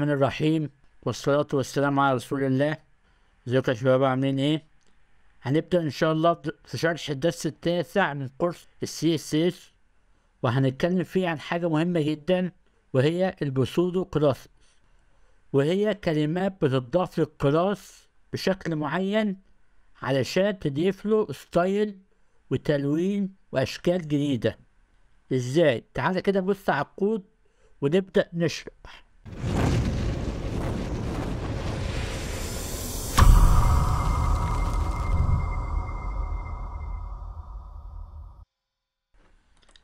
الرحمن الرحيم والصلاة والسلام على رسول الله ازيكم يا شباب عاملين ايه هنبدأ ان شاء الله في شرح الدرس التاسع من كورس السي اس اس وهنتكلم فيه عن حاجة مهمة جدا وهي البسودو كلاس وهي كلمات بتضاف للكلاس بشكل معين علشان تضيف له ستايل وتلوين واشكال جديدة ازاي تعالى كده نبص على الكود ونبدأ نشرح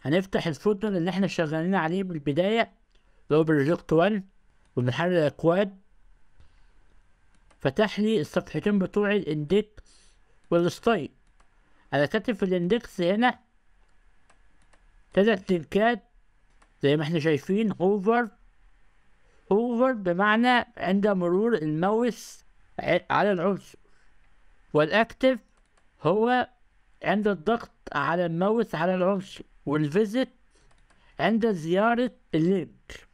هنفتح الفوتون اللي احنا شغالين عليه من البداية اللي هو بروجكت 1 وبنحرر الاكواد فتح لي الصفحتين بتوع الاندكس والستايل انا كاتب في الاندكس هنا تلات لينكات زي ما احنا شايفين هوفر هوفر بمعنى عند مرور الماوس على العنصر والاكتف هو عند الضغط على الماوس على العنصر والفيزيت عند زيارة اللينك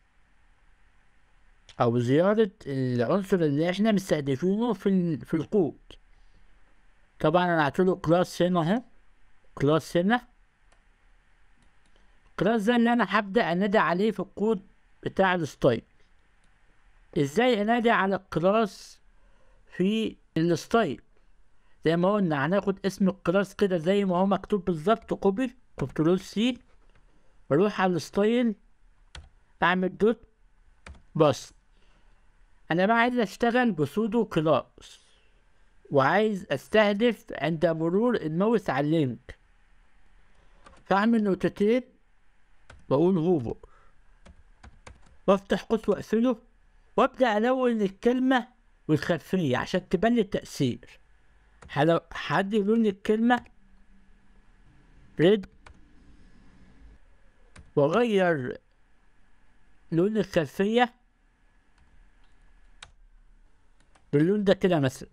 أو زيارة العنصر اللي احنا مستهدفينه في, في الكود طبعا أنا هعتله كلاس هنا أهو كلاس هنا كلاس ده اللي أنا هبدأ أنادي عليه في الكود بتاع الستايل ازاي انادي على الكلاس في الستايل زي ما قلنا هناخد اسم الكلاس كده زي ما هو مكتوب بالظبط كوبي كنترول سي بروح على الستايل اعمل دوت بس انا بقى عايز اشتغل بسودو كلاس وعايز استهدف عند مرور الماوس على اللينك فاعمل نوتتين واقول هوفر وافتح قوس واقفله وابدا الون الكلمه والخلفيه عشان تبان لي التاثير حد لون الكلمه ريد وأغير لون الخلفية باللون ده كده مثلا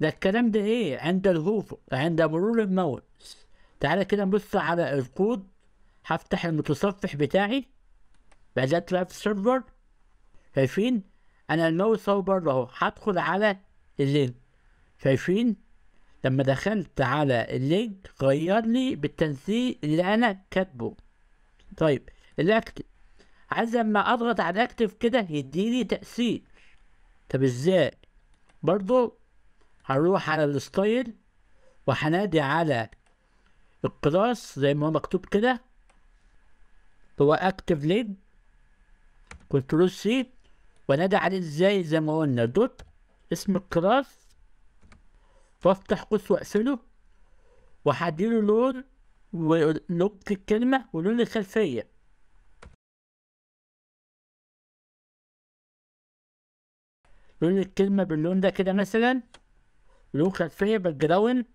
ده الكلام ده ايه عند الهوف عند مرور الموت تعالى كده نبص على الكود هفتح المتصفح بتاعي بعدها تلاقي سيرفر شايفين انا الماوس اهو بره اهو هدخل على اللينك شايفين لما دخلت على اللينك غير لي بالتنسيق اللي انا كاتبه طيب الاكتف عايز لما اضغط على الاكتف كده يديني تأثير طب ازاي برضو هروح على الستايل وهنادي على الكلاس زي ما هو مكتوب كده هو اكتف ليد كنترول سي ونادي عليه ازاي زي ما قلنا دوت اسم الكلاس وافتح قوس واقفله وهديله لون ولغة الكلمة ولون الخلفية لون الكلمة باللون ده كده مثلا لون خلفية باك جراوند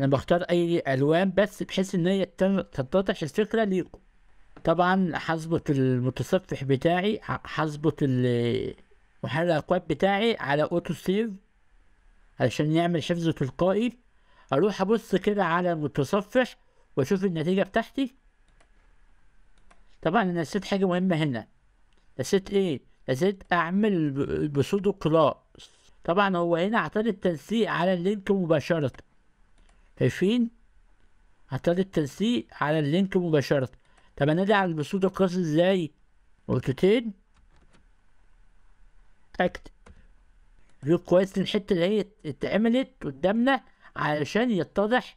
انا بختار اي الوان بس بحيث ان هي تتضح الفكرة ليكم طبعا هظبط المتصفح بتاعي هظبط ال وحل الاكواد بتاعي على اوتو سيف علشان يعمل حفظ تلقائي اروح ابص كده على المتصفح واشوف النتيجة بتاعتي طبعا انا نسيت حاجة مهمة هنا نسيت ايه نسيت اعمل بسودو قراء طبعا هو هنا اعطاني التنسيق على اللينك مباشرة شايفين اعطاني التنسيق على اللينك مباشرة طب انا على البسودو قراء ازاي اوتوتين اكت ريكويست الحتة اللي هي اتعملت قدامنا علشان يتضح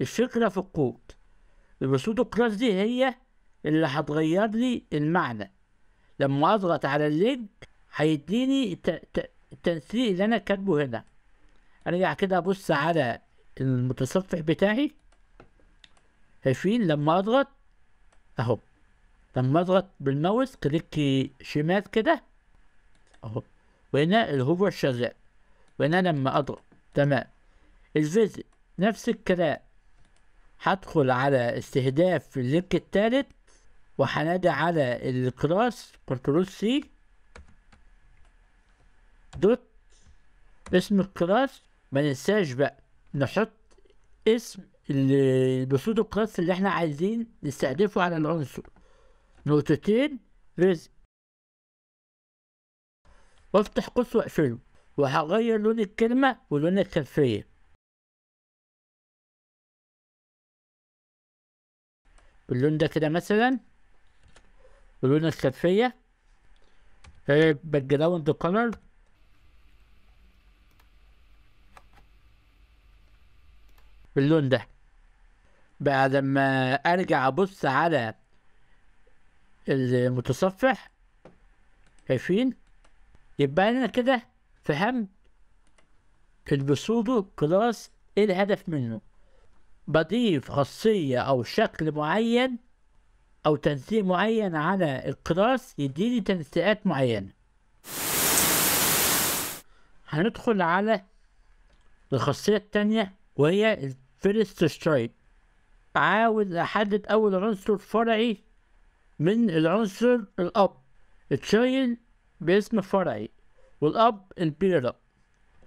الفكرة في الكود البسودو كلاس دي هي اللي هتغير لي المعنى لما اضغط على اللينك هيديني التنسيق اللي انا كاتبه هنا ارجع كده ابص على المتصفح بتاعي شايفين لما اضغط اهو لما اضغط بالماوس كليك شمال كده اهو وهنا الهوفر شغال وهنا لما اضغط تمام الفيزيت نفس الكلام هدخل على استهداف اللينك التالت وهنادي على الكلاس كنترول سي دوت اسم الكلاس ما ننساش بقى نحط اسم بصوت الكلاس اللي احنا عايزين نستهدفه على العنصر نقطتين رزق وافتح قوس واقفله وهغير لون الكلمة ولون الخلفية اللون ده كده مثلا ولون الخلفية background طيب، color كولر باللون ده بعد ما ارجع ابص على المتصفح شايفين يبقى انا كده فهمت البسودو كلاس ايه الهدف منه بضيف خاصية او شكل معين او تنسيق معين على الكلاس يديني تنسيقات معينة هندخل على الخاصية التانية وهي الفيرست سترايب عاوز احدد اول عنصر فرعي من العنصر الاب التشايلد باسم فرعي والاب البيرة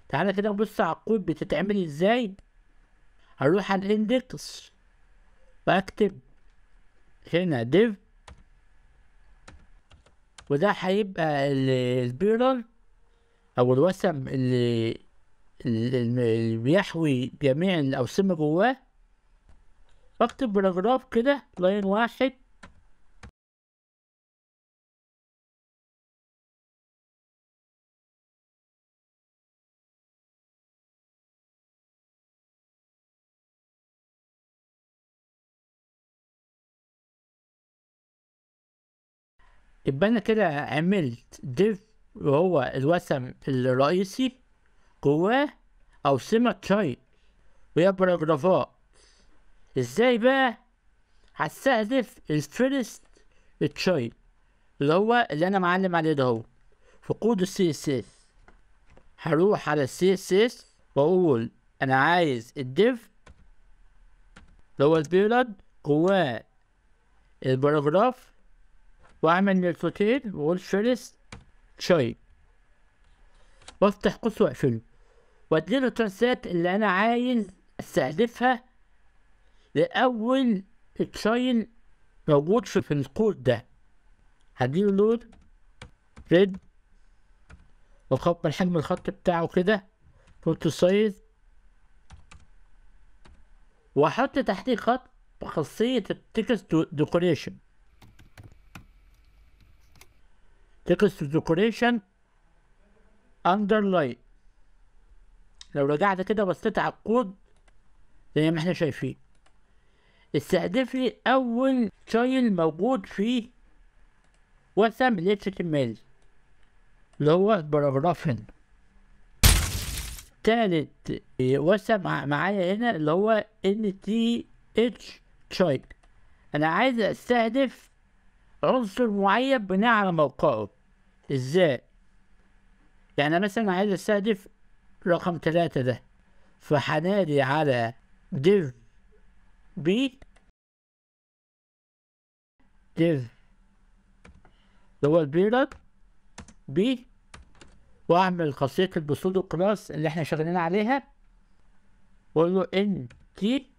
تعالى كده نبص على الكود بتتعمل ازاي هروح على الاندكس واكتب هنا div وده هيبقى البيرر او الوسم اللي اللي بيحوي جميع الاوسمة جواه واكتب باراجراف كده لاين واحد يبقى انا كده عملت ديف وهو الوسم الرئيسي جواه اوسمة تايب وهي باراجرافات ازاي بقى هستهدف الفيرست تشايلد اللي هو اللي انا معلم عليه ده هو في كود السي اس اس هروح على السي اس اس واقول انا عايز الديف اللي هو البيرد جواه الباراجراف وأعمل للفوتير وقول فيرست شاي وافتح قوس واقفله واديله الترانسات اللي أنا عايز استهدفها لأول تشايل موجود في القوس ده هديله لون ريد وأكبر حجم الخط بتاعه كده فوتو سايز وأحط تحتيه خط بخاصية التكست ديكوريشن تقص الديكوريشن اندر لاين لو رجعت كده بصيت على الكود زي ما احنا شايفين استهدفي اول تايل موجود في وسم ال HTML اللي هو الباراجراف هنا تالت إيه، وسم معايا هنا اللي هو NTH تشايل انا عايز استهدف عنصر معين بناء على موقعه ازاي يعني مثلا عايز استهدف رقم ثلاثة ده فهنادي على div b div اللي هو البيرد b واعمل خاصية البسود كلاس اللي احنا شغالين عليها واقول له ان تي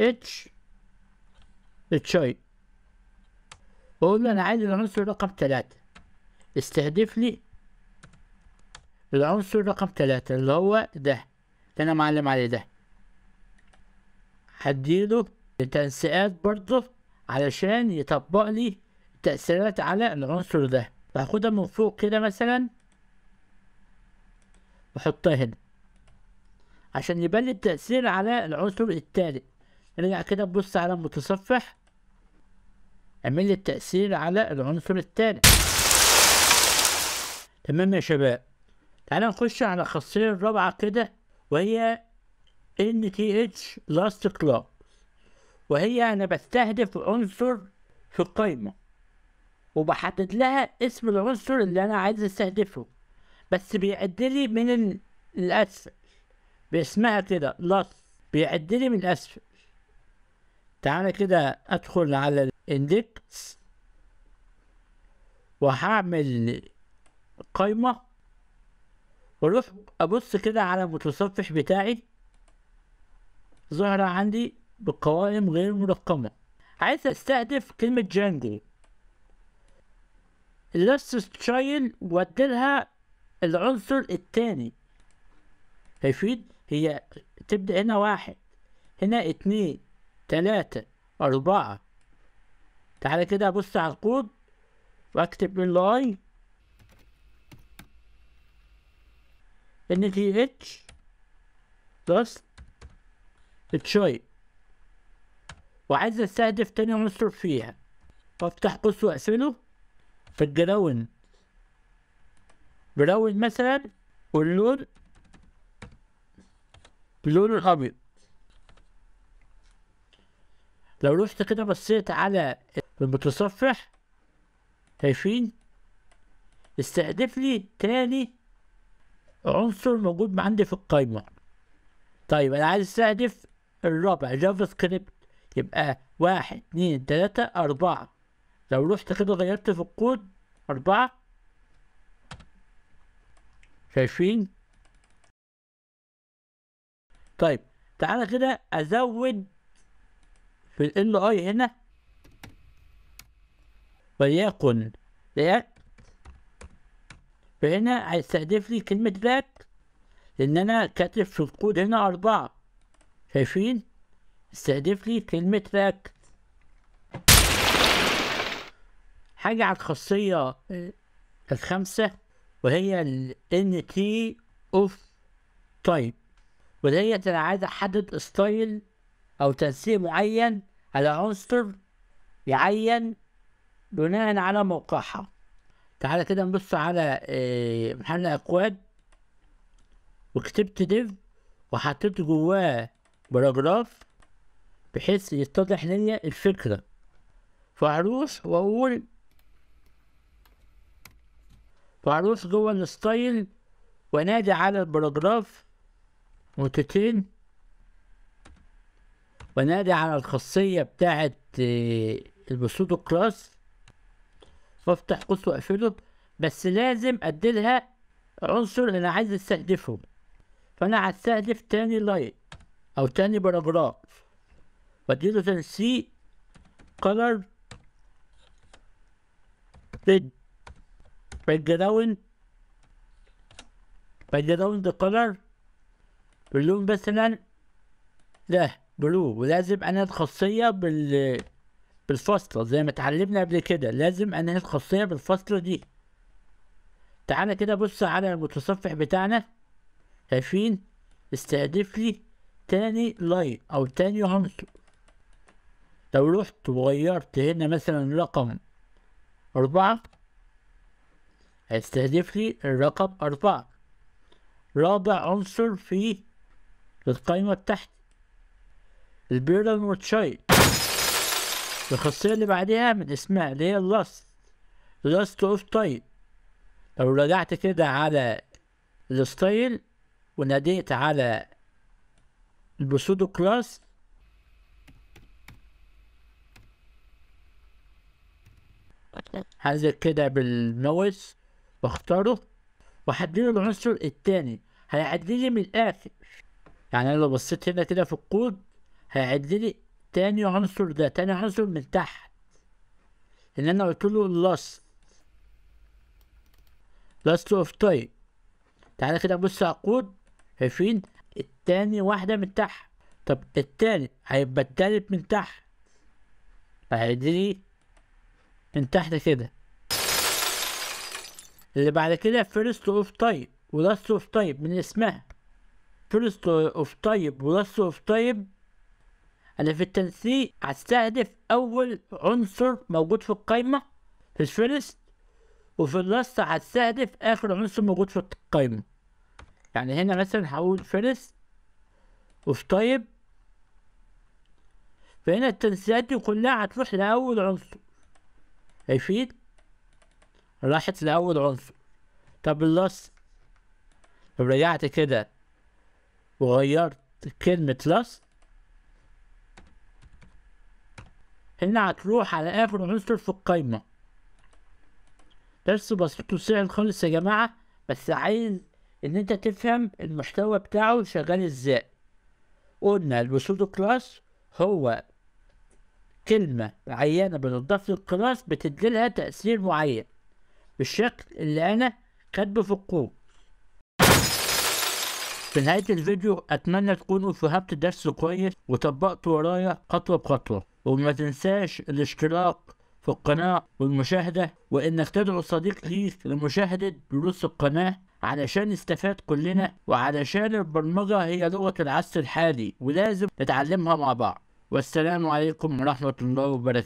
اتش اتش اي واقول له انا عايز العنصر رقم ثلاثة استهدف لي العنصر رقم تلاتة اللي هو ده اللي انا معلم عليه ده هديله التنسيقات برضه علشان يطبق لي تأثيرات على العنصر ده فهاخدها من فوق كده مثلا واحطها هنا عشان يبان لي التأثير على العنصر التالي نرجع كده نبص على المتصفح اعمل لي التأثير على العنصر التالي تمام يا شباب تعالى نخش على الخاصية الرابعة كده وهي NTH Last Club وهي أنا بستهدف عنصر في القايمة وبحدد لها اسم العنصر اللي أنا عايز أستهدفه بس بيعدلي من الأسفل باسمها كده Last بيعدلي من الأسفل تعالى كده أدخل على الإندكس وهعمل قايمة واروح ابص كده على المتصفح بتاعي ظهر عندي بقوائم غير مرقمة عايز استهدف كلمة جانجو اللست تشايل واديلها العنصر التاني هيفيد هي تبدأ هنا واحد هنا اتنين تلاتة أربعة تعالى كده أبص على الكود وأكتب اللاي اتش بلس تشوي وعايز استهدف تاني عنصر فيها بفتح قوس واقفله الجراون براون مثلا واللون اللون الابيض لو رحت كده بصيت على المتصفح شايفين استهدف لي تاني عنصر موجود عندي في القايمة طيب أنا عايز أستهدف الرابع جافا سكريبت يبقى واحد اتنين تلاتة أربعة لو روحت كده غيرت في الكود أربعة شايفين طيب تعالى كده أزود في ال اي هنا وليكن رياكت فهنا هيستهدف لي كلمة باك لأن أنا كاتب في الكود هنا أربعة شايفين استهدف لي كلمة باك حاجة على الخاصية آه، الخامسة وهي ال NT of time وهي عايز أحدد ستايل أو تنسيق معين على عنصر يعين بناء على موقعها تعالى كده نبص على آه، محل اكواد وكتبت div وحطيت جواه باراجراف بحيث يتضح ليا الفكرة فهروح واقول فهروح جوه الستايل وانادي على الباراجراف نقطتين ونادي على الخاصية بتاعة آه، البسوط كلاس وافتح قوس واقفله بس لازم اديلها عنصر انا عايز استهدفهم فانا هستهدف تاني لايت او تاني باراجراف واديله ريد color red background جراوند color باللون مثلا لا بلو ولازم انا الخاصية بال بالفاصلة زي ما اتعلمنا قبل كده لازم أنقل الخاصية بالفاصلة دي تعالى كده بص على المتصفح بتاعنا شايفين استهدف لي تاني لاين أو تاني عنصر لو رحت وغيرت هنا مثلا رقم أربعة هيستهدف لي الرقم أربعة رابع عنصر في القايمة تحت البيرل والشاي الخاصية اللي بعديها من اسمها اللي هي اللاست لاست اوف تايم لو رجعت كده على الستايل وناديت على البسودو كلاس هنزل كده بالماوس واختاره وهديله العنصر التاني هيعدلي من الاخر يعني انا لو بصيت هنا كده في الكود هيعدلي تاني عنصر ده تاني عنصر من تحت ان انا قلت له لاست last اوف تايم تعالى كده بص على الكود شايفين التاني واحدة من تحت طب التالت هيبقى التالت من تحت هيدي من تحت كده اللي بعد كده فيرست اوف و ولاست اوف تايب من اسمها فيرست اوف و ولاست اوف تايب أنا في التنسيق هستهدف أول عنصر موجود في القايمة في الفيرست وفي اللاست هستهدف آخر عنصر موجود في القايمة يعني هنا مثلا هقول فيرست وفي طيب فهنا التنسيقات دي كلها هتروح لأول عنصر هيفيد راحت لأول عنصر طب اللاست لو رجعت كده وغيرت كلمة لاست هنا هتروح على آخر عنصر في القايمة درس بسيط وسهل خالص يا جماعة بس عايز إن أنت تفهم المحتوى بتاعه شغال إزاي قلنا البسودو كلاس هو كلمة معينة بتضاف للكلاس بتديلها تأثير معين بالشكل اللي أنا كاتبه في الكود في نهاية الفيديو أتمنى تكونوا فهمت الدرس كويس وطبقتوا ورايا خطوة بخطوة وما تنساش الاشتراك في القناة والمشاهدة وإنك تدعو صديق ليك لمشاهدة دروس القناة علشان نستفاد كلنا وعلشان البرمجة هي لغة العصر الحالي ولازم نتعلمها مع بعض والسلام عليكم ورحمة الله وبركاته